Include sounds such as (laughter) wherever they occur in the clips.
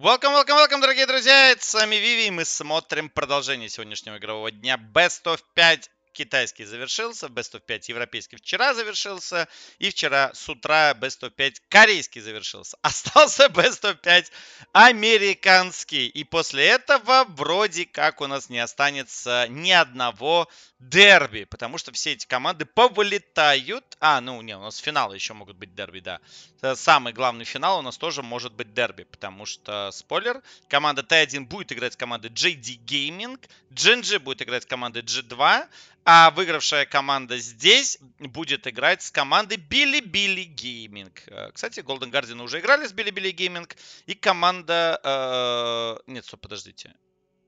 Welcome, welcome, welcome, дорогие друзья! С вами Виви, и мы смотрим продолжение сегодняшнего игрового дня Best of 5 китайский завершился, Best of 5 европейский вчера завершился, и вчера с утра Best of 5 корейский завершился. (laughs) Остался Best of 5 американский, и после этого вроде как у нас не останется ни одного дерби, потому что все эти команды повылетают. А, ну не, у нас финалы еще могут быть дерби, да. Э, самый главный финал у нас тоже может быть дерби, потому что, спойлер, команда Т1 будет играть с командой JD Gaming, Джинджи будет играть с командой G2, а выигравшая команда здесь будет играть с командой Билли-Билли Гейминг. Э, кстати, Golden Guardian уже играли с Билли-Билли Гейминг. И команда... Э... Нет, стоп, подождите.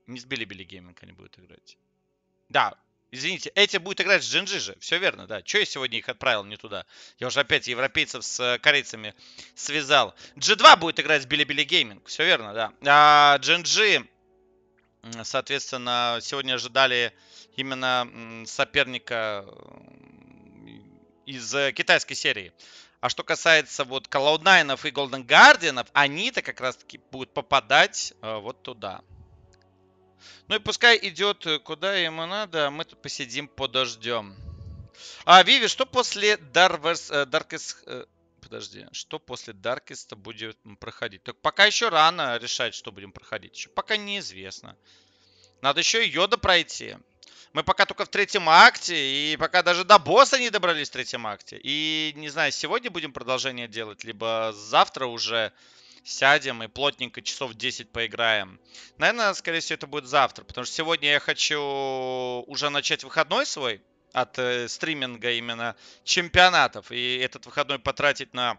Не с Билли-Билли Гейминг они будут играть. Да, Извините, эти будут играть с GNG же. Все верно, да. Че я сегодня их отправил не туда? Я уже опять европейцев с э, корейцами связал. G2 будет играть с Билли Билли Гейминг. Все верно, да. А GNG Соответственно, сегодня ожидали именно соперника из э, китайской серии. А что касается вот Cloud9 и Golden Guardian, они-то как раз-таки будут попадать э, вот туда. Ну и пускай идет э, куда ему надо, а мы тут посидим, подождем. А, Виви, что после Darkest подожди. Что после Даркиста будет проходить? Так пока еще рано решать, что будем проходить. Еще пока неизвестно. Надо еще и Йода пройти. Мы пока только в третьем акте, и пока даже до босса не добрались в третьем акте. И, не знаю, сегодня будем продолжение делать, либо завтра уже сядем и плотненько часов 10 поиграем. Наверное, скорее всего, это будет завтра, потому что сегодня я хочу уже начать выходной свой от э, стриминга именно чемпионатов. И этот выходной потратить на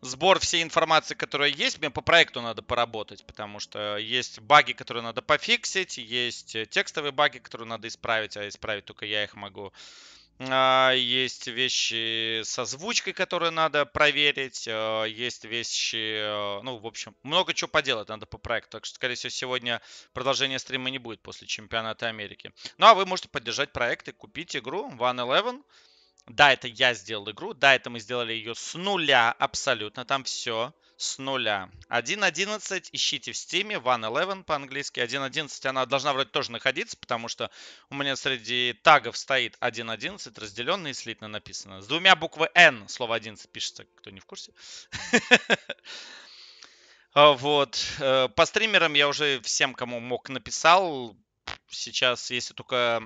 сбор всей информации, которая есть. Мне по проекту надо поработать, потому что есть баги, которые надо пофиксить, есть текстовые баги, которые надо исправить, а исправить только я их могу. А, есть вещи с озвучкой, которые надо проверить, а, есть вещи, а, ну, в общем, много чего поделать надо по проекту. Так что, скорее всего, сегодня продолжение стрима не будет после чемпионата Америки. Ну, а вы можете поддержать проект и купить игру One Eleven. Да, это я сделал игру, да, это мы сделали ее с нуля абсолютно, там все с нуля. 1.11 ищите в стиме, 1.11 по-английски. 1.11 она должна вроде тоже находиться, потому что у меня среди тагов стоит 1.11, разделенно и слитно написано. С двумя буквы N слово 11 пишется, кто не в курсе. (laughs) А, вот. Э, по стримерам я уже всем, кому мог, написал. Сейчас, если только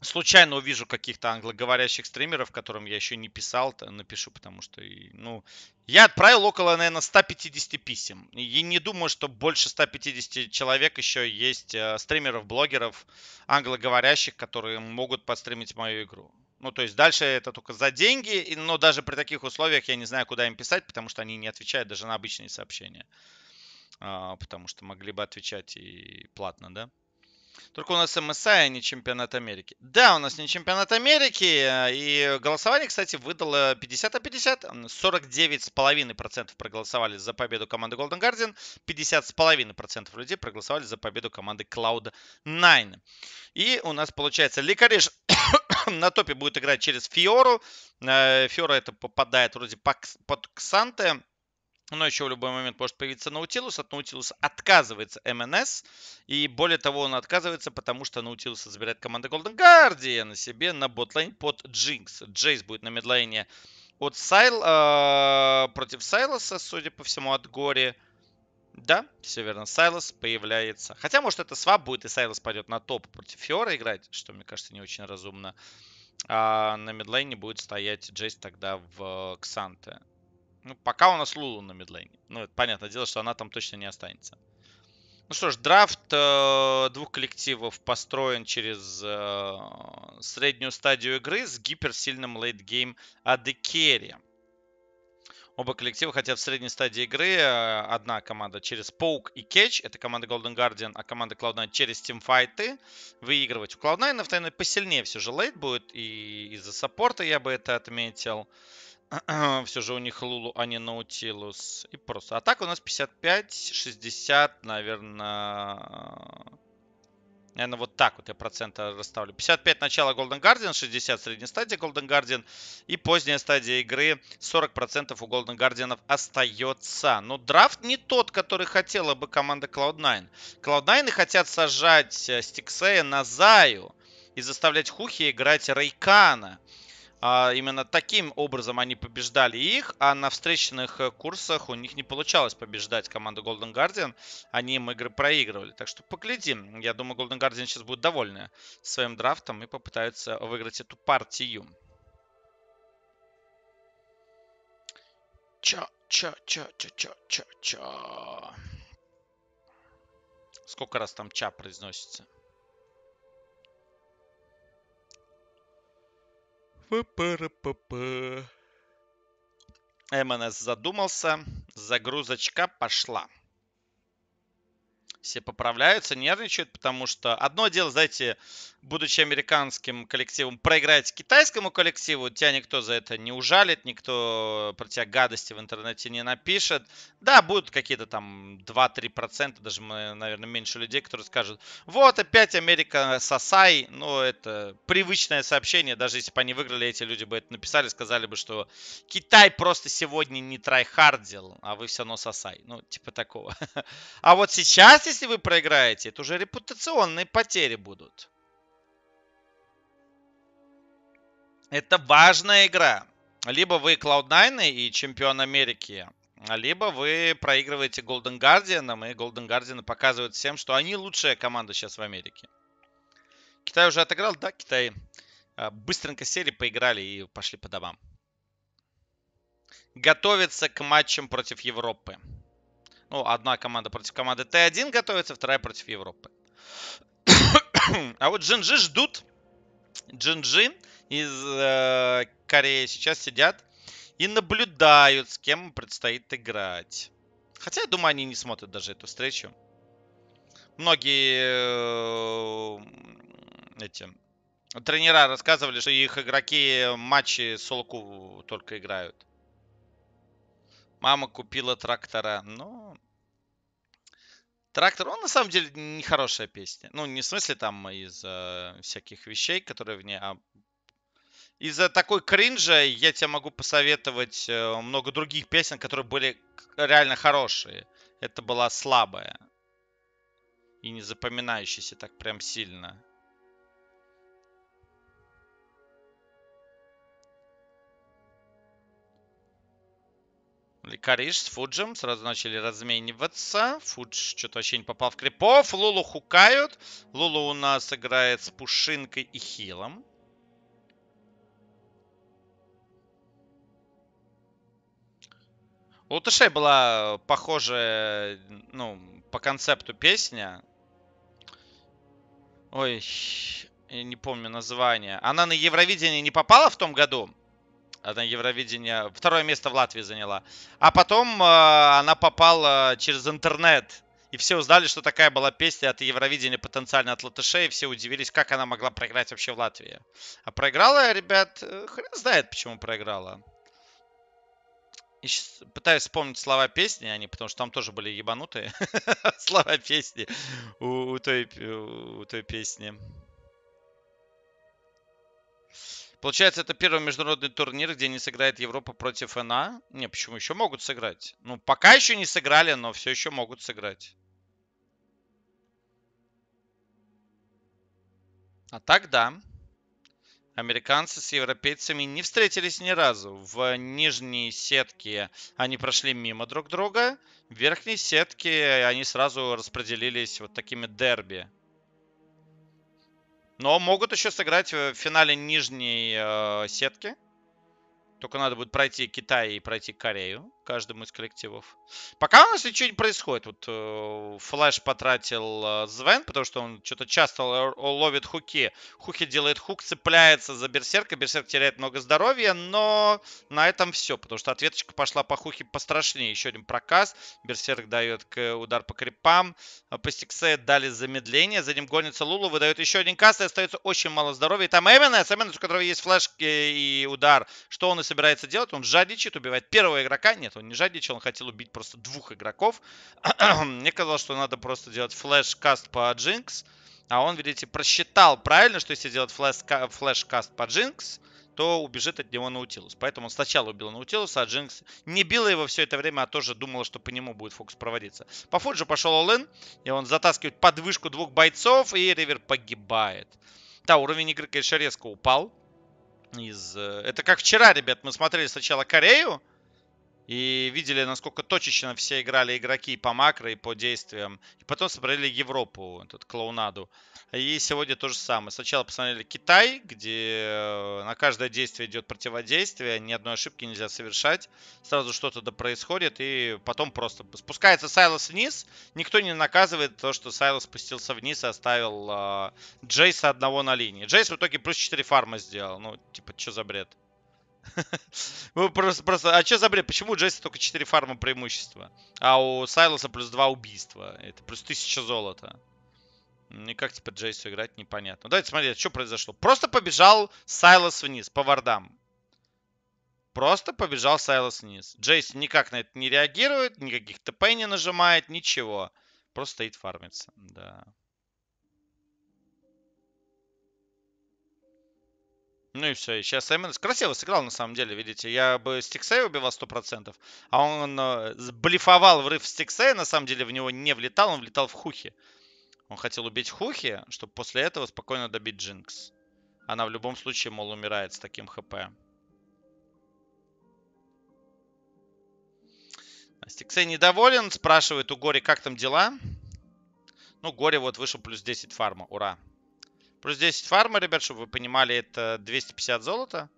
случайно увижу каких-то англоговорящих стримеров, которым я еще не писал, напишу, потому что, ну, я отправил около, наверное, 150 писем. И не думаю, что больше 150 человек еще есть э, стримеров, блогеров, англоговорящих, которые могут подстримить мою игру. Ну, то есть дальше это только за деньги, но даже при таких условиях я не знаю, куда им писать, потому что они не отвечают даже на обычные сообщения. А, потому что могли бы отвечать и платно, да? Только у нас МСА, а не чемпионат Америки. Да, у нас не чемпионат Америки. Э, и голосование, кстати, выдало 50 на 50. 49,5% проголосовали за победу команды Golden Guardian. 50,5% людей проголосовали за победу команды Cloud9. И у нас получается Ликариш (coughs) на топе будет играть через Фиору. Э, Фиора это попадает вроде под Ксанте но еще в любой момент может появиться Наутилус. От Наутилуса отказывается МНС. И более того, он отказывается, потому что Наутилуса забирает команда Golden Guardian себе на ботлайн под Джинкс. Джейс будет на медлайне от Сайл, э, против Сайлоса, судя по всему, от Гори. Да, все верно, Сайлос появляется. Хотя, может, это свап будет, и Сайлос пойдет на топ против Фиора играть, что, мне кажется, не очень разумно. А на медлайне будет стоять Джейс тогда в э, Ксанте. Ну, пока у нас Лулу на мидлейне. Ну, это понятное дело, что она там точно не останется. Ну что ж, драфт э, двух коллективов построен через э, среднюю стадию игры с гиперсильным лейтгейм Адекерри. Оба коллектива хотя в средней стадии игры. Э, одна команда через Poke и Catch. Это команда Golden Guardian, а команда Cloud9 через тимфайты. Выигрывать у Cloud9, наверное, посильнее все же лейт будет. И из-за саппорта я бы это отметил. (clears throat) Все же у них Лулу, а не Наутилус. И просто. А так у нас 55, 60, наверное... Э, наверное, вот так вот я процента расставлю. 55 начало Golden Guardian, 60 средняя стадия Golden Guardian. И поздняя стадия игры 40% у Golden Guardian остается. Но драфт не тот, который хотела бы команда Cloud9. Cloud9 хотят сажать э, Стиксея на Заю и заставлять Хухи играть Рейкана. А именно таким образом они побеждали их, а на встречных э, курсах у них не получалось побеждать команду Golden Guardian. Они им игры проигрывали. Так что поглядим. Я думаю, Golden Guardian сейчас будет довольны своим драфтом и попытаются выиграть эту партию. Ча, ча, ча, ча, ча, ча, ча. Сколько раз там ча произносится? МНС задумался. Загрузочка пошла. Все поправляются, нервничают, потому что одно дело, знаете, будучи американским коллективом, проиграть китайскому коллективу, тебя никто за это не ужалит, никто про тебя гадости в интернете не напишет. Да, будут какие-то там 2-3%, даже, мы, наверное, меньше людей, которые скажут, вот опять Америка сосай, но это привычное сообщение, даже если бы они выиграли, эти люди бы это написали, сказали бы, что Китай просто сегодня не трайхардил, а вы все равно сосай. Ну, типа такого. (laughs) А вот сейчас, если вы проиграете, это уже репутационные потери будут. Это важная игра. Либо вы Cloud9 и чемпион Америки, либо вы проигрываете Golden Guardian, и Golden Guardian показывают всем, что они лучшая команда сейчас в Америке. Китай уже отыграл? Да, Китай. А, быстренько сели, поиграли и пошли по домам. Готовится к матчам против Европы. Ну, одна команда против команды Т1 готовится, вторая против Европы. (coughs) а вот Джинджи ждут. Джинжи из э, Кореи сейчас сидят и наблюдают, с кем предстоит играть. Хотя, я думаю, они не смотрят даже эту встречу. Многие э, эти тренера рассказывали, что их игроки матчи солку только играют. Мама купила трактора. Но трактор, он на самом деле нехорошая песня. Ну, не в смысле там из э, всяких вещей, которые в ней, а из-за такой кринжа я тебе могу посоветовать э, много других песен, которые были реально хорошие. Это была слабая. И не запоминающаяся так прям сильно. Лекариш с Фуджем сразу начали размениваться. Фудж что-то вообще не попал в крипов. Лулу хукают. Лулу у нас играет с Пушинкой и Хилом. У Латышей была похожая, ну, по концепту песня. Ой, я не помню название. Она на Евровидение не попала в том году. Она Евровидение второе место в Латвии заняла. А потом э, она попала через интернет. И все узнали, что такая была песня от Евровидения потенциально от латышей. И все удивились, как она могла проиграть вообще в Латвии. А проиграла, ребят, э, хрен знает, почему проиграла. Пытаюсь вспомнить слова песни, они, потому что там тоже были ебанутые (laughs) слова песни у, у, той, у той песни. Получается, это первый международный турнир, где не сыграет Европа против НА. Не, почему? Еще могут сыграть. Ну, пока еще не сыграли, но все еще могут сыграть. А так да. Американцы с европейцами не встретились ни разу. В нижней сетке они прошли мимо друг друга. В верхней сетке они сразу распределились вот такими дерби. Но могут еще сыграть в финале нижней э, сетки. Только надо будет пройти Китай и пройти Корею каждому из коллективов. Пока у нас ничего не происходит. Вот Флэш потратил э, Звен, потому что он что-то часто ловит хуки. Хуки делает хук, цепляется за Берсерка. Берсерк теряет много здоровья, но на этом все. Потому что ответочка пошла по хуке пострашнее. Еще один проказ. Берсерк дает удар по крипам. Э, по стиксе дали замедление. За ним гонится Лулу, выдает еще один каст. И остается очень мало здоровья. И там Эминес. Эминес, у которого есть флеш и удар. Что он и собирается делать? Он жадничает, убивает первого игрока. Нет, что он не жадничал, он хотел убить просто двух игроков. (clears throat) Мне казалось, что надо просто делать флеш-каст по Джинкс, а он, видите, просчитал правильно, что если делать флеш-каст по Джинкс, то убежит от него Наутилус. Поэтому он сначала убил Наутилуса, а Джинкс не бил его все это время, а тоже думала, что по нему будет фокус проводиться. По Фуджи пошел Олен, и он затаскивает подвышку двух бойцов, и Ривер погибает. Да, уровень игры, конечно, резко упал. Из... Э, это как вчера, ребят, мы смотрели сначала Корею, и видели, насколько точечно все играли игроки по макро и по действиям. И потом смотрели Европу, этот клоунаду. И сегодня то же самое. Сначала посмотрели Китай, где э, на каждое действие идет противодействие, ни одной ошибки нельзя совершать. Сразу что-то да происходит, и потом просто спускается Сайлос вниз. Никто не наказывает то, что Сайлос спустился вниз и оставил э, Джейса одного на линии. Джейс в итоге плюс 4 фарма сделал. Ну, типа, что за бред? просто, просто, а что за бред? Почему у Джесси только 4 фарма преимущества? А у Сайлоса плюс 2 убийства. Это плюс 1000 золота. И как теперь Джейсу играть, непонятно. Ну, давайте смотреть, что произошло. Просто побежал Сайлос вниз по вардам. Просто побежал Сайлос вниз. Джейс никак на это не реагирует, никаких ТП не нажимает, ничего. Просто стоит фармится. Да. Ну и все, и сейчас Эммонс красиво сыграл, на самом деле, видите. Я бы Стиксей убивал сто а он э, блефовал врыв Стиксея, на самом деле в него не влетал, он влетал в Хухи. Он хотел убить Хухи, чтобы после этого спокойно добить Джинкс. Она в любом случае, мол, умирает с таким хп. А Стиксей недоволен, спрашивает у Гори, как там дела? Ну, Гори вот вышел плюс 10 фарма, ура. Плюс 10 фарма, ребят, чтобы вы понимали, это 250 золота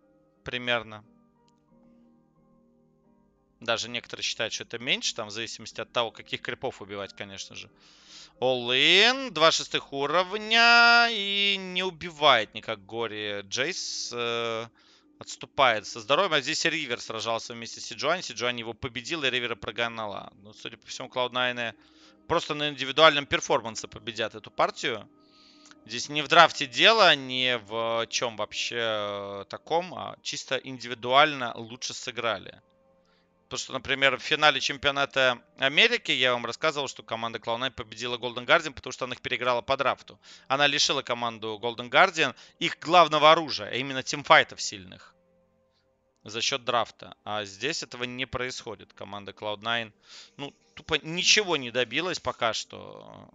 примерно. Даже некоторые считают, что это меньше, там, в зависимости от того, каких крипов убивать, конечно же. All-in, 2 шестых уровня, и не убивает никак Гори. Джейс э, отступает со здоровьем, а здесь Ривер сражался вместе с Сиджуани. Сиджуани его победил, и Ривера прогонала. Ну, судя по всему, cloud просто на индивидуальном перформансе победят эту партию. Здесь не в драфте дело, не в чем вообще э, таком, а чисто индивидуально лучше сыграли. Потому что, например, в финале чемпионата Америки я вам рассказывал, что команда Cloud9 победила Golden Guardian, потому что она их переиграла по драфту. Она лишила команду Golden Guardian их главного оружия, а именно тимфайтов сильных за счет драфта. А здесь этого не происходит. Команда Cloud9, ну, тупо ничего не добилась пока что.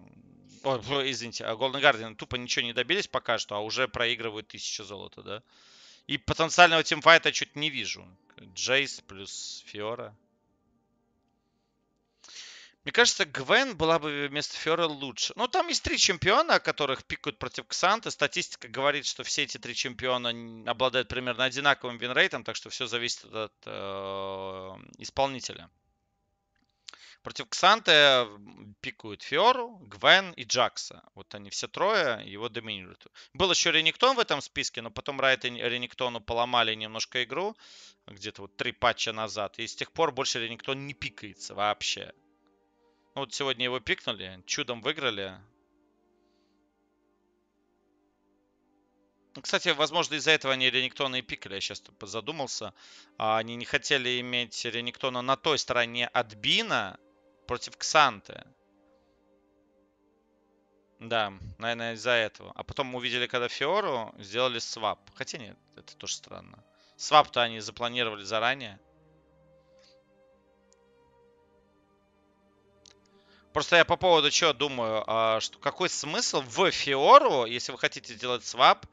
О, извините, а Golden Guardian тупо ничего не добились пока что, а уже проигрывают тысячу золота, да? И потенциального тимфайта чуть не вижу. Джейс плюс Фиора. Мне кажется, Гвен была бы вместо Фиора лучше. Ну, там есть три чемпиона, которых пикают против Ксанты. Статистика говорит, что все эти три чемпиона обладают примерно одинаковым винрейтом, так что все зависит от э, исполнителя. Против Ксанте пикают Фиору, Гвен и Джакса. Вот они все трое его доминируют. Был еще Рениктон в этом списке, но потом Райт и Рениктону поломали немножко игру. Где-то вот три патча назад. И с тех пор больше Рениктон не пикается вообще. Ну вот сегодня его пикнули, чудом выиграли. Ну, кстати, возможно, из-за этого они Рениктона и пикали. Я сейчас задумался. А они не хотели иметь Рениктона на той стороне от Бина, против Ксанты. Да, наверное, из-за этого. А потом мы увидели, когда Фиору сделали свап. Хотя нет, это тоже странно. Свап-то они запланировали заранее. Просто я по поводу чего думаю, а, что какой смысл в Фиору, если вы хотите делать свап,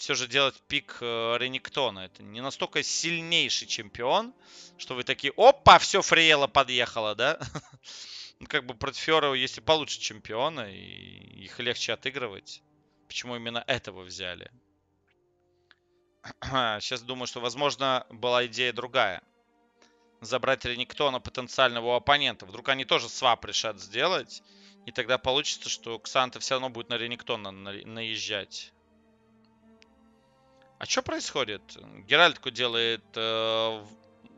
все же делать пик э, Рениктона. Это не настолько сильнейший чемпион, что вы такие, опа, все, Фриела подъехала, да? (laughs) Ну, как бы против Фиорова если и получше чемпиона, и их легче отыгрывать. Почему именно этого взяли? (clears throat) Сейчас думаю, что, возможно, была идея другая. Забрать Рениктона потенциального оппонента. Вдруг они тоже свап решат сделать. И тогда получится, что Ксанта все равно будет на Рениктона наезжать. А что происходит? Геральтку делает э,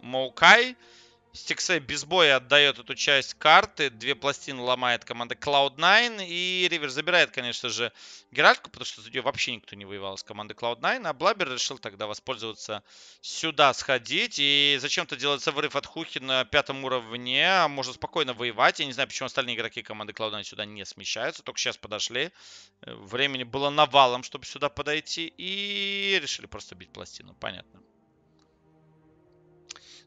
Маукай. Стиксей без боя отдает эту часть карты. Две пластины ломает команда Cloud9. И Ривер забирает, конечно же, Геральтку, потому что нее вообще никто не воевал с командой Cloud9. А Блабер решил тогда воспользоваться сюда сходить. И зачем-то делается вырыв от Хухи на пятом уровне. А можно спокойно воевать. Я не знаю, почему остальные игроки команды Cloud9 сюда не смещаются. Только сейчас подошли. Э, времени было навалом, чтобы сюда подойти. И решили просто бить пластину. Понятно.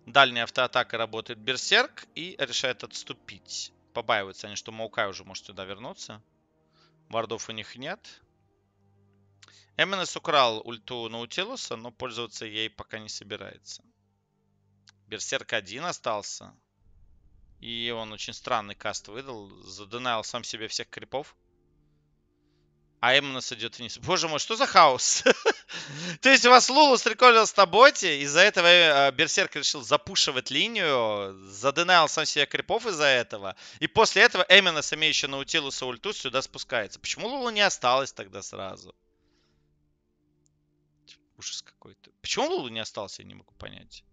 Дальняя автоатака работает Берсерк и решает отступить. Побаиваются они, что Маукай уже может сюда вернуться. Вардов у них нет. МНС украл ульту Наутилуса, но пользоваться ей пока не собирается. Берсерк один остался. И он очень странный каст выдал. Заденаил сам себе всех крипов. А Эм у нас идет вниз. Боже мой, что за хаос? (laughs) То есть у вас Лулу стреколил с таботи, из-за этого э, Берсерк решил запушивать линию, заденал сам себе крипов из-за этого, и после этого Эминос, имеющий Наутилуса ульту, сюда спускается. Почему Лулу не осталось тогда сразу? Ужас какой-то. Почему Лулу не остался, я не могу понять.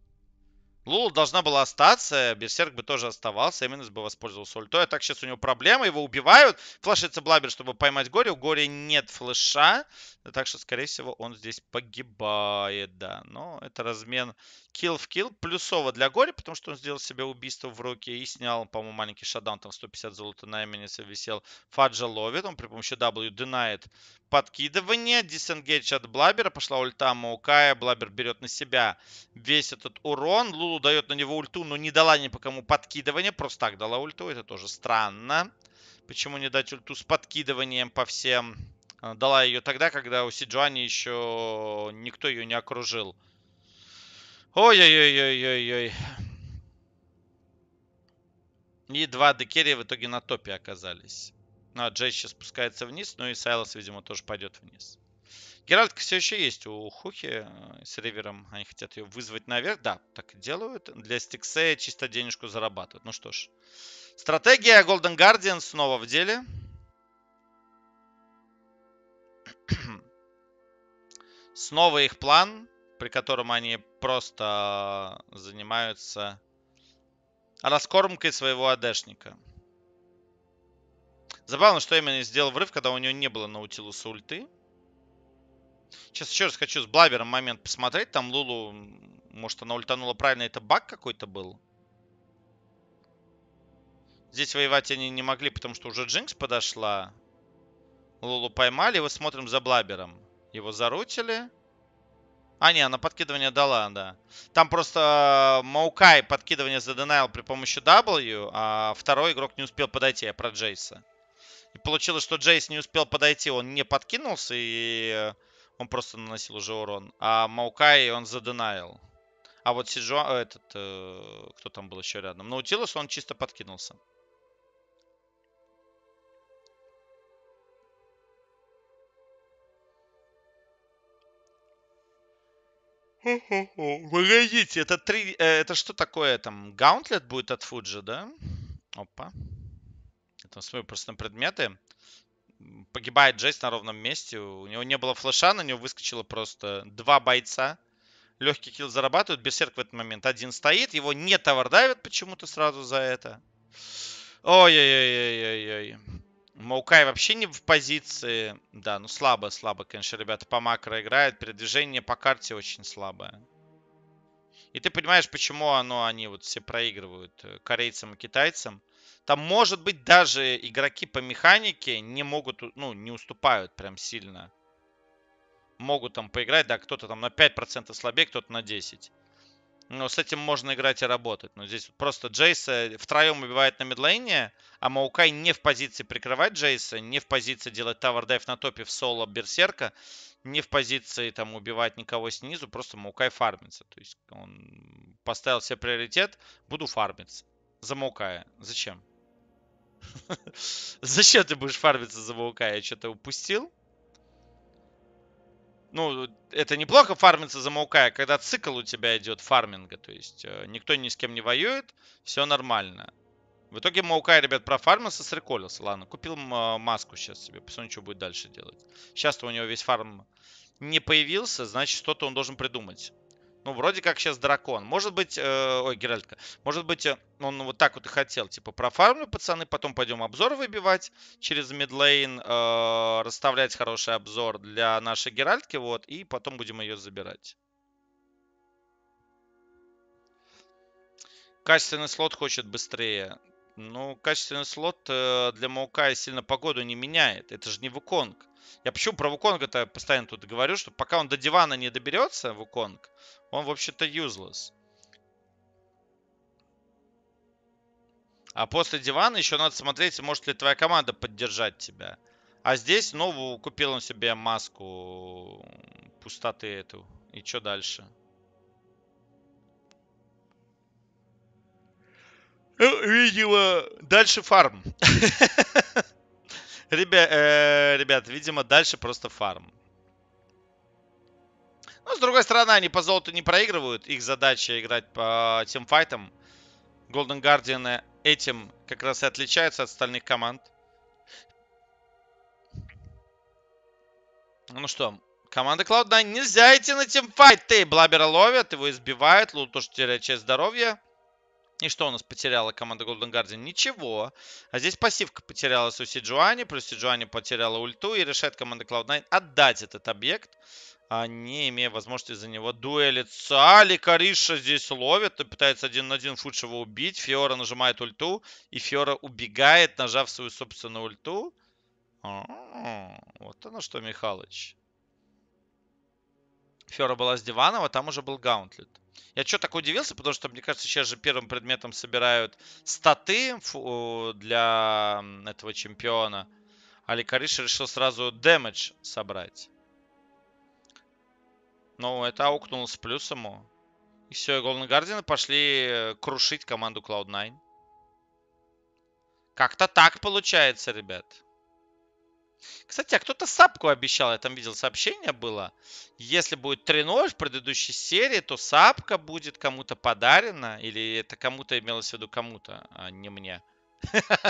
Лула ну, должна была остаться, Берсерк бы тоже оставался, Эминус бы воспользовался ультой. А так сейчас у него проблема, его убивают. Флашится Блабер, чтобы поймать Горе. У Горе нет флеша, так что, скорее всего, он здесь погибает, да. Но это размен килл в килл, плюсово для Горе, потому что он сделал себе убийство в руке и снял, по-моему, маленький Шадан там 150 золота на Эминус висел. Фаджа ловит, он при помощи W динает подкидывание, дисенгейдж от Блабера, пошла ульта Маукая, Блабер берет на себя весь этот урон. Лула Лулу дает на него ульту, но не дала ни по кому подкидывания. Просто так дала ульту. Это тоже странно. Почему не дать ульту с подкидыванием по всем? А, дала ее тогда, когда у Сиджуани еще никто ее не окружил. Ой-ой-ой-ой-ой-ой. И два декерия в итоге на топе оказались. Ну, а Джей сейчас спускается вниз, ну и Сайлос, видимо, тоже пойдет вниз. Геральтка все еще есть у Хухи э, с Ривером. Они хотят ее вызвать наверх. Да, так и делают. Для Стиксея чисто денежку зарабатывают. Ну что ж. Стратегия Golden Guardian снова в деле. (clears throat) снова их план, при котором они просто занимаются раскормкой своего АДшника. Забавно, что именно сделал врыв, когда у него не было наутилуса ульты. Сейчас еще раз хочу с Блабером момент посмотреть. Там Лулу, может, она ультанула правильно. Это баг какой-то был? Здесь воевать они не могли, потому что уже Джинкс подошла. Лулу поймали. Его смотрим за Блабером. Его зарутили. А, не, она подкидывание дала, да. Там просто э, Маукай подкидывание заденайл при помощи W, а второй игрок не успел подойти, я а про Джейса. И получилось, что Джейс не успел подойти, он не подкинулся, и э, он просто наносил уже урон. А Маукай он заденаил. А вот Сиджо, а, этот, э, кто там был еще рядом? Наутилус, он чисто подкинулся. Погодите, это три... Э, это что такое там? Гаунтлет будет от Фуджи, да? Опа. Это, смотрю, просто на предметы погибает Джейс на ровном месте. У него не было флеша, на него выскочило просто два бойца. Легкий килл зарабатывают. Берсерк в этот момент один стоит. Его не товардавят почему-то сразу за это. Ой-ой-ой-ой-ой. Маукай вообще не в позиции. Да, ну слабо, слабо, конечно, ребята по макро играют. Передвижение по карте очень слабое. И ты понимаешь, почему оно, они вот все проигрывают э, корейцам и китайцам. Там, может быть, даже игроки по механике не могут, ну, не уступают прям сильно. Могут там поиграть, да, кто-то там на 5% слабее, кто-то на 10%. Но с этим можно играть и работать. Но здесь просто Джейса втроем убивает на мидлейне, а Маукай не в позиции прикрывать Джейса, не в позиции делать тавер на топе в соло Берсерка, не в позиции там убивать никого снизу, просто Маукай фармится. То есть он поставил себе приоритет, буду фармиться. За Маукая. Зачем? (laughs) Зачем ты будешь фармиться за паука? Я что-то упустил? Ну, это неплохо фармиться за Маукая, когда цикл у тебя идет фарминга. То есть э, никто ни с кем не воюет, все нормально. В итоге Маукай, ребят, профармился, среколился. Ладно, купил э, маску сейчас себе. Посмотрим, что будет дальше делать. Сейчас-то у него весь фарм не появился, значит, что-то он должен придумать. Ну, вроде как сейчас дракон. Может быть... Э, ой, Геральтка. Может быть, э, он вот так вот и хотел. Типа, профармлю, пацаны, потом пойдем обзор выбивать через мидлейн. Э, расставлять хороший обзор для нашей Геральтки. Вот. И потом будем ее забирать. Качественный слот хочет быстрее. Ну, качественный слот э, для Маукая сильно погоду не меняет. Это же не Вуконг. Я почему про Вуконг это постоянно тут говорю, что пока он до дивана не доберется, Вуконг, он вообще-то useless. А после дивана еще надо смотреть, может ли твоя команда поддержать тебя. А здесь, ну, купил он себе маску пустоты эту. И что дальше? Ну, видимо, дальше фарм. (laughs) Ребя... Э, ребят, видимо, дальше просто фарм. Но, ну, с другой стороны, они по золоту не проигрывают. Их задача играть по тимфайтам. файтам. Golden Guardian этим как раз и отличаются от остальных команд. Ну что, команда Cloud9. Нельзя идти на тимфайт. Ты Блабера ловят, его избивают. тоже теряет часть здоровья. И что у нас потеряла команда Golden Guardian? Ничего. А здесь пассивка потеряла Суси Джуани, плюс Джуани потеряла ульту, и решает команда Cloud9 отдать этот объект, а не имея возможности за него дуэлиться. Али Кариша здесь ловит, и пытается один на один Фудшева убить. Фиора нажимает ульту, и Фиора убегает, нажав свою собственную ульту. А -а -а, вот оно что, Михалыч. Фера была с диванова, там уже был гаунтлет. Я что так удивился, потому что, мне кажется, сейчас же первым предметом собирают статы для этого чемпиона. А Ликариш решил сразу дэмэдж собрать. Ну, это аукнул с плюсом. Ему. И все, и Golden Guardian пошли э, крушить команду Cloud9. Как-то так получается, ребят. Кстати, а кто-то Сапку обещал, я там видел сообщение было. Если будет 3-0 в предыдущей серии, то Сапка будет кому-то подарена. Или это кому-то имелось в виду кому-то, а не мне. (laughs)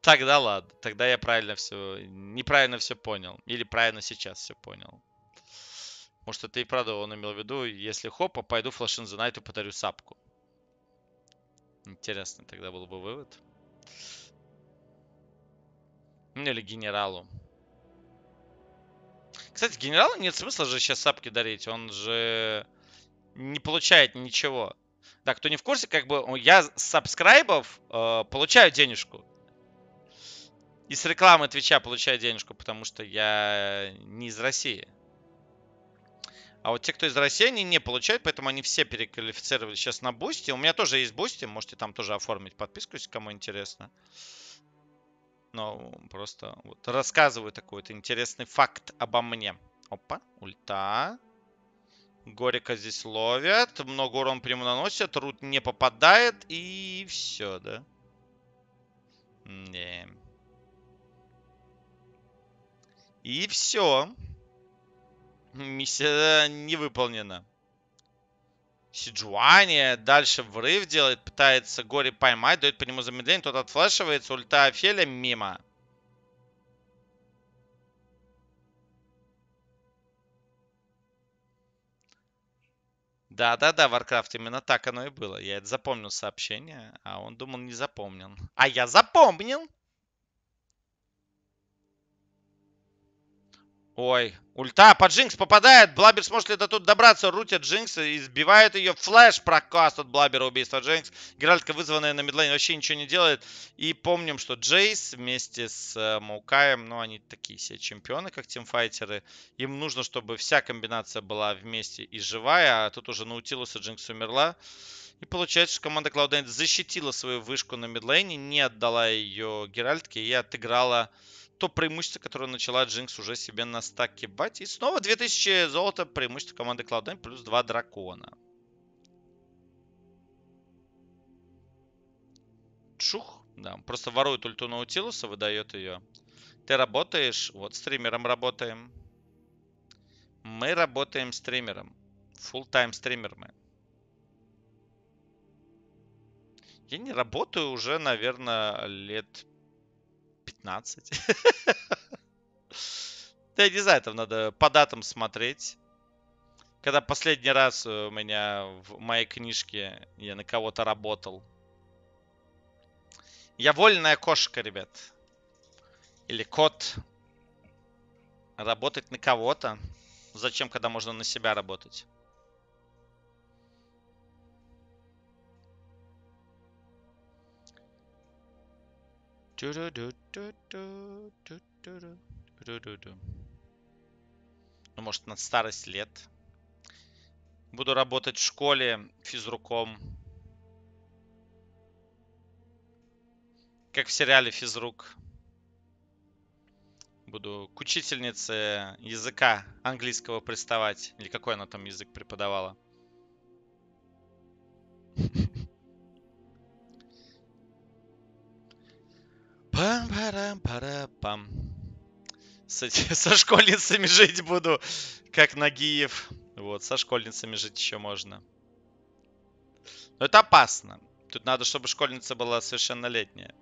Тогда ладно. Тогда я правильно все... Неправильно все понял. Или правильно сейчас все понял. Может, это и правда он имел в виду. Если хопа, пойду флашин за найт и подарю сапку. Интересно, тогда был бы вывод. Ну или генералу. Кстати, генералу нет смысла же сейчас сапки дарить. Он же не получает ничего. Да, кто не в курсе, как бы я с сабскрайбов э, получаю денежку. И с рекламы Твича получаю денежку, потому что я не из России. А вот те, кто из России, они не получают, поэтому они все переквалифицировали сейчас на Бусти. У меня тоже есть Бусти, можете там тоже оформить подписку, если кому интересно. Э, но просто вот рассказываю такой вот интересный факт обо мне. Опа, ульта. Горика здесь ловят, много урон прямо наносят, рут не попадает и все, да? Не. И все. Миссия э, не выполнена. Сиджуане, дальше врыв делает, пытается горе поймать, дает по нему замедление, тот отфлешивается, ульта Афеля мимо. Да-да-да, Warcraft, именно так оно и было. Я это запомнил сообщение, а он думал не запомнил. А я запомнил! Ой, ульта по Джинкс попадает. Блабер сможет ли до тут добраться? Рутят Джинкс и сбивает ее. Флэш прокаст от Блабера убийства Джинкс. Геральтка, вызванная на мидлейн, вообще ничего не делает. И помним, что Джейс вместе с э, Маукаем, ну они такие все чемпионы, как тимфайтеры. Им нужно, чтобы вся комбинация была вместе и живая. А тут уже Наутилуса Джинкс умерла. И получается, что команда Cloud9 защитила свою вышку на мидлейне, не отдала ее Геральтке и отыграла то преимущество, которое начала Джинкс уже себе на бать. И снова 2000 золота преимущество команды Cloud9 плюс 2 дракона. Чух. Да, он просто ворует ульту Наутилуса, выдает ее. Ты работаешь? Вот, стримером работаем. Мы работаем стримером. Full-time стример мы. Я не работаю уже, наверное, лет 15. (laughs) Да я не знаю, там надо по датам смотреть. Когда последний раз у меня в моей книжке я на кого-то работал. Я вольная кошка, ребят. Или кот. Работать на кого-то. Зачем, когда можно на себя работать? Ну, может, на старость лет. Буду работать в школе физруком. Как в сериале «Физрук». Буду к учительнице языка английского приставать. Или какой она там язык преподавала. пам парам пара пам с, (laughs) со школьницами жить буду, как Нагиев. Вот, со школьницами жить еще можно. Но это опасно. Тут надо, чтобы школьница была совершеннолетняя.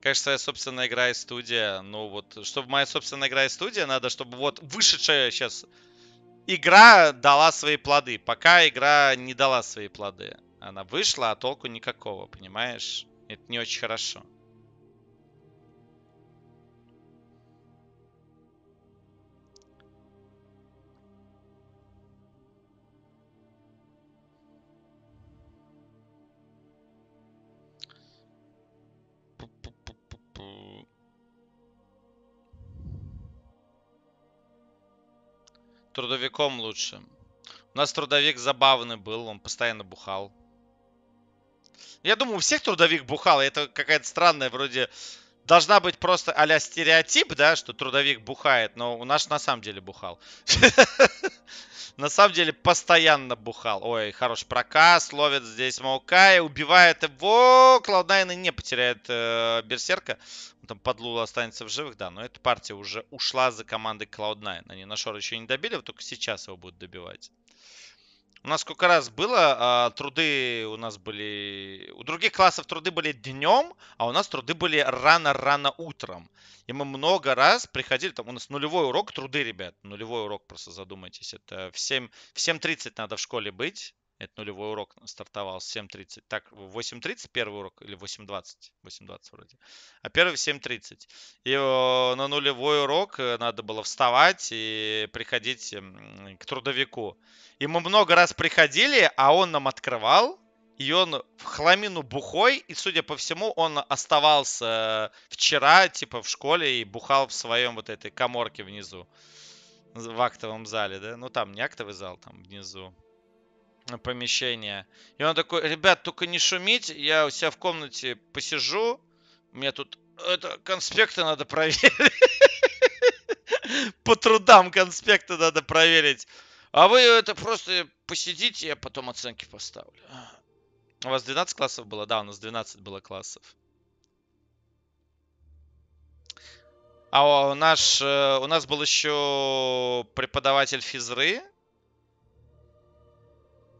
Конечно, своя собственная игра и студия. Ну вот, чтобы моя собственная игра и студия, надо, чтобы вот вышедшая сейчас игра дала свои плоды. Пока игра не дала свои плоды. Она вышла, а толку никакого, понимаешь? Это не очень хорошо. Трудовиком лучше. У нас трудовик забавный был, он постоянно бухал. Я думаю, у всех трудовик бухал, это какая-то странная вроде... Должна быть просто а стереотип, да, что трудовик бухает, но у нас на самом деле бухал. (laughs) На самом деле постоянно бухал. Ой, хороший проказ, ловит здесь Маукая, убивает его. Клауднайн и не потеряет э, Берсерка. Там подлула останется в живых, да. Но эта партия уже ушла за командой Клауднайн. Они на шор еще не добили, только сейчас его будут добивать. У нас сколько раз было, а, труды у нас были... У других классов труды были днем, а у нас труды были рано-рано утром. И мы много раз приходили, там у нас нулевой урок труды, ребят. Нулевой урок, просто задумайтесь. Это в 7.30 в 7 надо в школе быть. Это нулевой урок стартовал с 7.30. Так, 8.30 первый урок или 8.20? 8.20 вроде. А первый 7.30. И э, на нулевой урок э, надо было вставать и приходить эм, к трудовику. И мы много раз приходили, а он нам открывал. И он в хламину бухой, и, судя по всему, он оставался э, вчера, типа, в школе и бухал в своем вот этой коморке внизу. В актовом зале, да? Ну, там не актовый зал, там внизу помещение. И он такой, ребят, только не шумить, я у себя в комнате посижу, мне тут это, конспекты надо проверить. (laughs) По трудам конспекты надо проверить. А вы это просто посидите, я потом оценки поставлю. У вас 12 классов было? Да, у нас 12 было классов. А у, наш, э, у нас был еще преподаватель физры,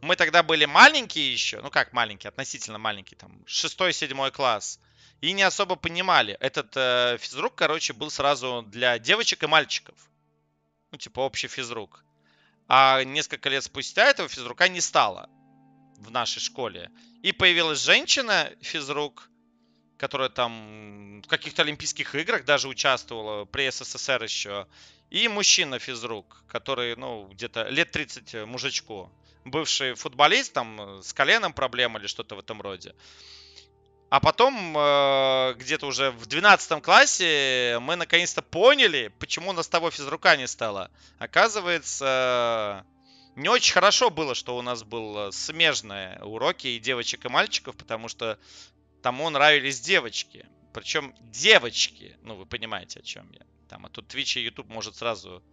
мы тогда были маленькие еще, ну как маленькие, относительно маленькие, там, шестой-седьмой класс, и не особо понимали. Этот э, физрук, короче, был сразу для девочек и мальчиков. Ну, типа общий физрук. А несколько лет спустя этого физрука не стало в нашей школе. И появилась женщина, физрук, которая там в каких-то Олимпийских играх даже участвовала, при СССР еще. И мужчина-физрук, который, ну, где-то лет 30 мужичку бывший футболист, там э, с коленом проблема или что-то в этом роде. А потом, э, где-то уже в 12 классе, мы наконец-то поняли, почему у нас того физрука не стало. Оказывается, не очень хорошо было, что у нас были э, смежные уроки и девочек, и мальчиков, потому что тому нравились девочки. Причем девочки, ну вы понимаете, о чем я. Там, а тут Twitch и YouTube может сразу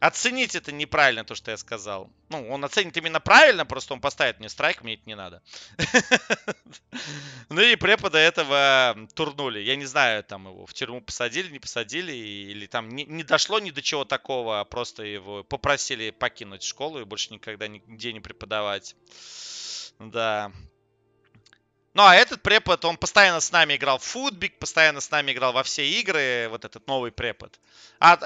оценить это неправильно, то, что я сказал. Ну, он оценит именно правильно, просто он поставит мне страйк, мне это не надо. (laughs) Ну и препода этого турнули. Я не знаю, там его в тюрьму посадили, не посадили, или там не дошло ни до чего такого, а просто его попросили покинуть школу и больше никогда нигде не преподавать. Да, ну, а этот препод, он постоянно с нами играл в футбик, постоянно с нами играл во все игры, вот этот новый препод. А,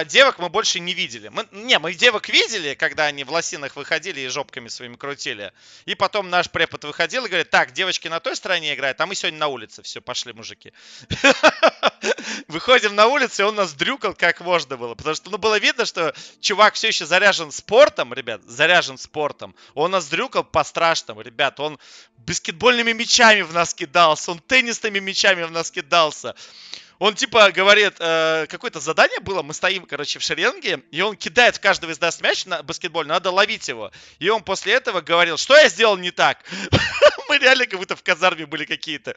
а девок мы больше не видели. Мы, не, мы девок видели, когда они в лосинах выходили и жопками своими крутили. И потом наш препод выходил и говорит, так, девочки на той стороне играют, а мы сегодня на улице. Все, пошли, мужики. (laughs) Выходим на улицу, и он нас дрюкал как можно было. Потому что, ну, было видно, что чувак все еще заряжен спортом, ребят, заряжен спортом. Он нас дрюкал по-страшному, ребят. Он баскетбольными мячами в нас кидался, он теннисными мячами в нас кидался. Он типа говорит, э, какое-то задание было, мы стоим, короче, в шеренге, и он кидает в каждого из нас мяч на баскетбол, надо ловить его. И он после этого говорил, что я сделал не так. (laughs) Мы реально как будто в казарме были какие-то.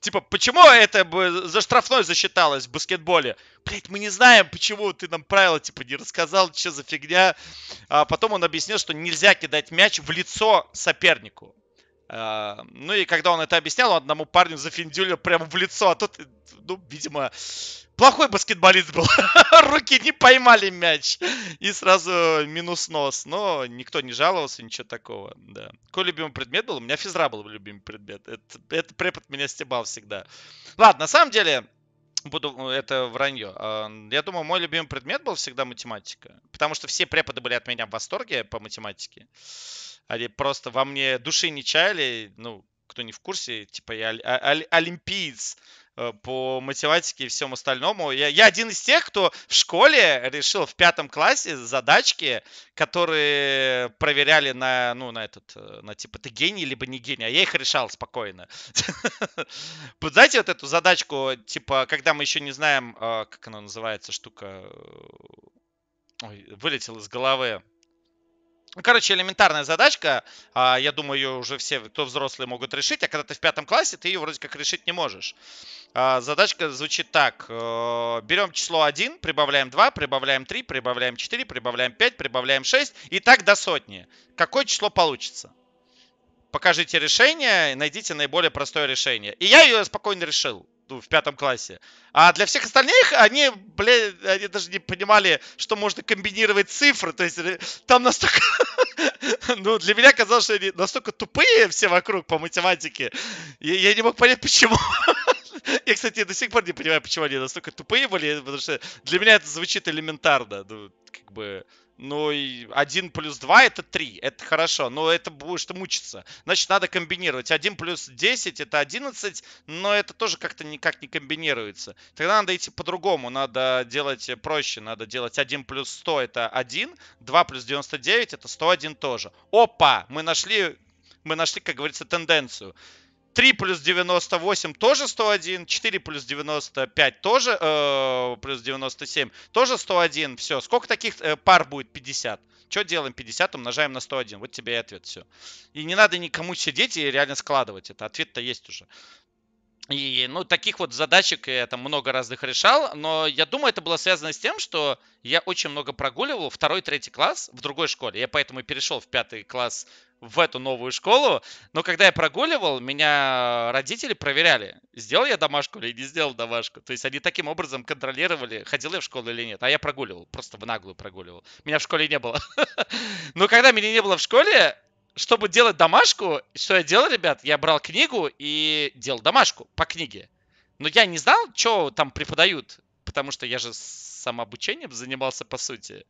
Типа, почему это за штрафной засчиталось в баскетболе? Блять, мы не знаем, почему ты нам правила, типа, не рассказал, что за фигня. А потом он объяснил, что нельзя кидать мяч в лицо сопернику. А, ну и когда он это объяснял, он одному парню зафиндюлил прямо в лицо, а тот, ну, видимо, плохой баскетболист был. (laughs) Руки не поймали мяч. И сразу минус нос. Но никто не жаловался, ничего такого. Да. Какой любимый предмет был? У меня физра был любимый предмет. Это, это препод меня стебал всегда. Ладно, на самом деле, буду, ну, это вранье. А, я думаю, мой любимый предмет был всегда математика. Потому что все преподы были от меня в восторге по математике. Они просто во мне души не чаяли. Ну, кто не в курсе, типа я оли- оли- олимпиец Э, по математике и всем остальному. Я, я один из тех, кто в школе решил в пятом классе задачки, которые проверяли на, ну, на этот, э, на типа ты гений либо не гений, а я их решал спокойно. (laughs) Знаете вот эту задачку, типа, когда мы еще не знаем, э, как она называется, штука, вылетела из головы. Ну, короче, элементарная задачка. А, я думаю, ее уже все, кто взрослые, могут решить. А когда ты в пятом классе, ты ее вроде как решить не можешь. А, задачка звучит так. Э, Берем число 1, прибавляем 2, прибавляем 3, прибавляем 4, прибавляем 5, прибавляем 6. И так до сотни. Какое число получится? Покажите решение, найдите наиболее простое решение. И я ее спокойно решил ну, в пятом классе. А для всех остальных они, блядь, они даже не понимали, что можно комбинировать цифры. То есть э, там настолько... (laughs) Ну, для меня казалось, что они настолько тупые все вокруг по математике. Я, я не мог понять, почему. (laughs) Я, кстати, до сих пор не понимаю, почему они настолько тупые были, потому что для меня это звучит элементарно. Ну, как бы ну и 1 плюс два это три, это хорошо, но это будешь ты мучиться. Значит, надо комбинировать. Один плюс десять это одиннадцать, но это тоже как-то никак не комбинируется. Тогда надо идти по-другому, надо делать проще, надо делать один плюс сто это один, два плюс девяносто девять это сто один тоже. Опа, мы нашли мы нашли, как говорится, тенденцию. 3 плюс 98 тоже 101, 4 плюс 95 тоже, э, плюс 97 тоже 101. Все, сколько таких э, пар будет? 50. Что делаем? 50 умножаем на 101. Вот тебе и ответ. Все. И не надо никому сидеть и реально складывать это. Ответ-то есть уже. И, ну, таких вот задачек я там много разных решал, но я думаю, это было связано с тем, что я очень много прогуливал второй, третий класс в другой школе. Я поэтому перешел в пятый класс в эту новую школу, но когда я прогуливал, меня родители проверяли, сделал я домашку или не сделал домашку. То есть они таким образом контролировали, ходил я в школу или нет. А я прогуливал, просто в наглую прогуливал. Меня в школе не было. (laughs) Но когда меня не было в школе, чтобы делать домашку, что я делал, ребят? Я брал книгу и делал домашку по книге. Но я не знал, что там преподают, потому что я же самообучением занимался, по сути.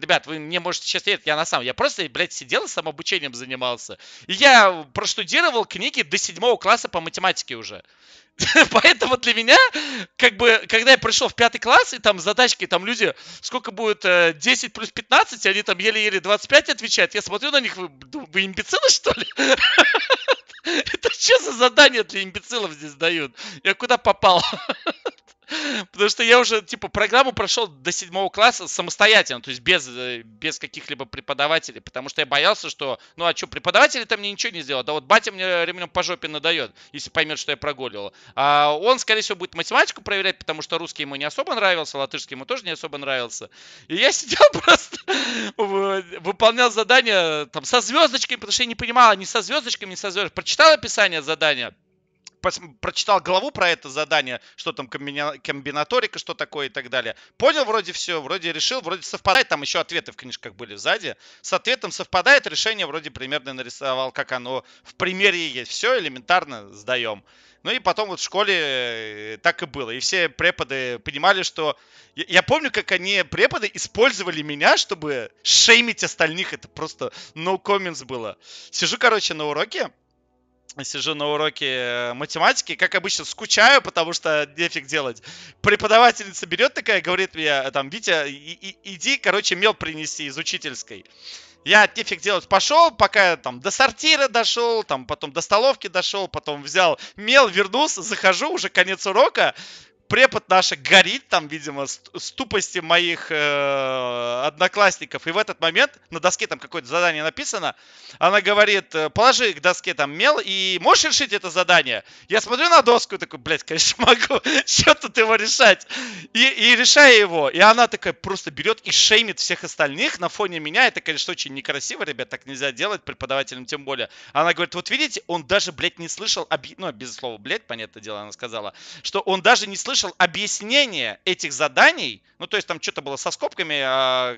Ребят, вы мне можете сейчас верить, я на самом я просто, блядь, сидел и самообучением занимался. И я проштудировал книги до седьмого класса по математике уже. (laughs) Поэтому для меня, как бы, когда я пришел в пятый класс, и там задачки, там люди, сколько будет 10 э, плюс 15, они там еле-еле 25 отвечают, я смотрю на них, вы, вы имбецилы, что ли? (laughs) Это что за задание для имбецилов здесь дают? Я куда попал? (laughs) Потому что я уже, типа, программу прошел до седьмого класса самостоятельно, то есть без, э, без каких-либо преподавателей, потому что я боялся, что, ну а что, преподаватели там мне ничего не сделают, Да вот батя мне ремнем по жопе надает, если поймет, что я прогулил. А он, скорее всего, будет математику проверять, потому что русский ему не особо нравился, латышский ему тоже не особо нравился. И я сидел (laughs) просто, выполнял задание там со звездочками, потому что я не понимал, а не со звездочками, не со звездочками. Прочитал описание задания, прочитал главу про это задание, что там комбина... комбинаторика, что такое и так далее. Понял вроде все, вроде решил, вроде совпадает. Там еще ответы в книжках были сзади. С ответом совпадает, решение вроде примерно нарисовал, как оно в примере есть. Все элементарно сдаем. Ну и потом вот в школе э, так и было. И все преподы понимали, что... Я, я помню, как они, преподы, использовали меня, чтобы шеймить остальных. Это просто no comments было. Сижу, короче, на уроке сижу на уроке э, математики, как обычно, скучаю, потому что нефиг делать. Преподавательница берет такая, говорит мне, э, там, Витя, и, и, иди, короче, мел принеси из учительской. Я нефиг делать пошел, пока я там до сортира дошел, там потом до столовки дошел, потом взял мел, вернулся, захожу, уже конец урока, препод наша горит там, видимо, с, тупости моих э, одноклассников. И в этот момент на доске там какое-то задание написано. Она говорит, э, положи к доске там мел и можешь решить это задание? Я смотрю на доску и такой, блядь, конечно (laughs) могу. Что тут его решать? И, и решаю его. И она такая просто берет и шеймит всех остальных на фоне меня. Это, конечно, очень некрасиво, ребят. Так нельзя делать преподавателям тем более. Она говорит, вот видите, он даже, блядь, не слышал, объ... ну, без слова, блядь, понятное дело, она сказала, что он даже не слышал слышал объяснение этих заданий, ну, то есть там что-то было со скобками, а,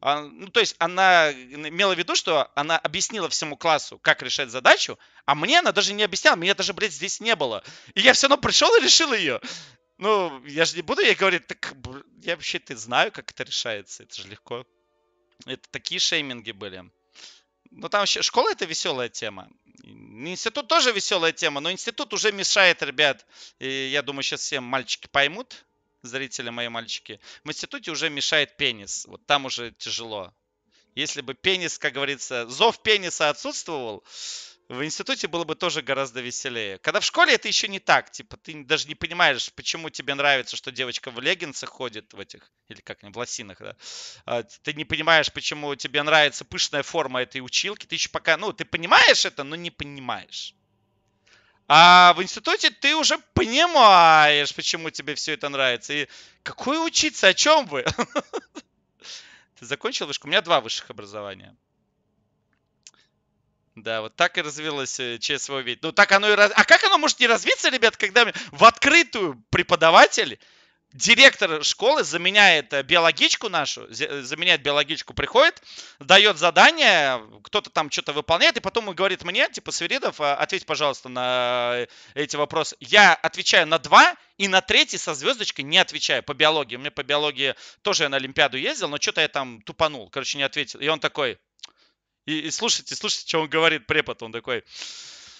а, ну, то есть она имела в виду, что она объяснила всему классу, как решать задачу, а мне она даже не объясняла, меня даже, блядь, здесь не было. И я все равно пришел и решил ее. Ну, я же не буду ей говорить, так я вообще-то знаю, как это решается, это же легко. Это такие шейминги были. Ну, там вообще школа это веселая тема. Институт тоже веселая тема, но институт уже мешает, ребят. И я думаю, сейчас все мальчики поймут, зрители мои мальчики. В институте уже мешает пенис. Вот там уже тяжело. Если бы пенис, как говорится, зов пениса отсутствовал, в институте было бы тоже гораздо веселее. Когда в школе это еще не так, типа ты даже не понимаешь, почему тебе нравится, что девочка в леггинсах ходит в этих, или как не в лосинах, да. А, ты не понимаешь, почему тебе нравится пышная форма этой училки. Ты еще пока, ну, ты понимаешь это, но не понимаешь. А в институте ты уже понимаешь, почему тебе все это нравится. И какой учиться, о чем вы? (laughs) Ты закончил вышку? У меня два высших образования. Да, вот так и развилось э, ЧСВ ведь. Ну, так оно и раз... А как оно может не развиться, ребят, когда в открытую преподаватель директор школы заменяет э, биологичку нашу, э, заменяет биологичку, приходит, дает задание, кто-то там что-то выполняет, и потом говорит мне, типа, Свиридов, а, ответь, пожалуйста, на эти вопросы. Я отвечаю на два, и на третий со звездочкой не отвечаю по биологии. У меня по биологии тоже я на Олимпиаду ездил, но что-то я там тупанул, короче, не ответил. И он такой, и, и слушайте, слушайте, что он говорит, препод. Он такой,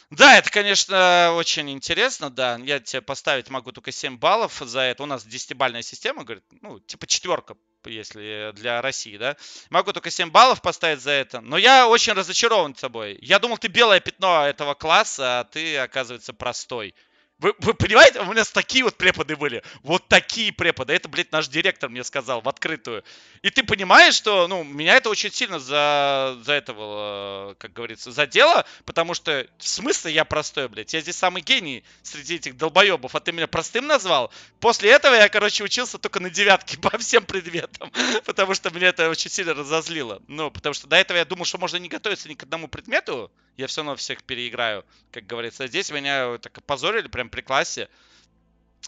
да, это, конечно, очень интересно, да. Я тебе поставить могу только 7 баллов за это. У нас 10-бальная система, говорит, ну, типа четверка, если для России, да. Могу только 7 баллов поставить за это. Но я очень разочарован тобой. Я думал, ты белое пятно этого класса, а ты, оказывается, простой. Вы, вы понимаете, у нас такие вот преподы были. Вот такие преподы. Это, блядь, наш директор мне сказал в открытую. И ты понимаешь, что, ну, меня это очень сильно за, за этого, э, как говорится, задело, потому что в смысле я простой, блядь. Я здесь самый гений среди этих долбоебов, а ты меня простым назвал. После этого я, короче, учился только на девятке (laughs) по всем предметам, (laughs) потому что меня это очень сильно разозлило. Ну, потому что до этого я думал, что можно не готовиться ни к одному предмету, я все равно всех переиграю, как говорится. А здесь меня так позорили прям при классе.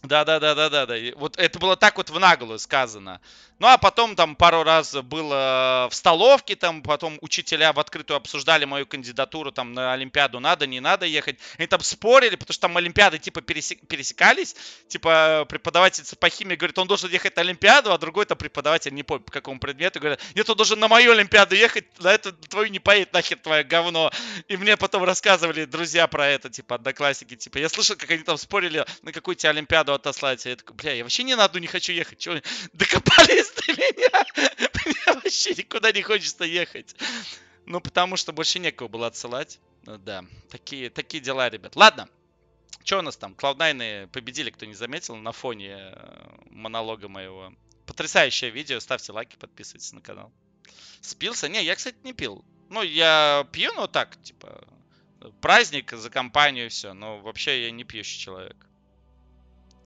Да, да, да, да, да, да. вот это было так вот в наглую сказано. Ну а потом там пару раз было в столовке, там потом учителя в открытую обсуждали мою кандидатуру там на Олимпиаду, надо, не надо ехать. Они там спорили, потому что там Олимпиады типа пересекались. Типа преподавательница по химии говорит, он должен ехать на Олимпиаду, а другой там преподаватель, не помню по какому предмету, говорит, нет, он должен на мою Олимпиаду ехать, на эту твою не поедет нахер твое говно. И мне потом рассказывали друзья про это, типа одноклассники, типа я слышал, как они там спорили, на какую тебе Олимпиаду бригаду отослать. Я такой, бля, я вообще ни на одну не хочу ехать. Чего? (laughs) докопались до меня? (laughs) Мне вообще никуда не хочется ехать. Ну, потому что больше некого было отсылать. Ну, да, такие, такие дела, ребят. Ладно, что у нас там? Cloud9 победили, кто не заметил, на фоне э, монолога моего. Потрясающее видео. Ставьте лайки, подписывайтесь на канал. Спился? Не, я, кстати, не пил. Ну, я пью, но так, типа, праздник за компанию и все. Но вообще я не пьющий человек.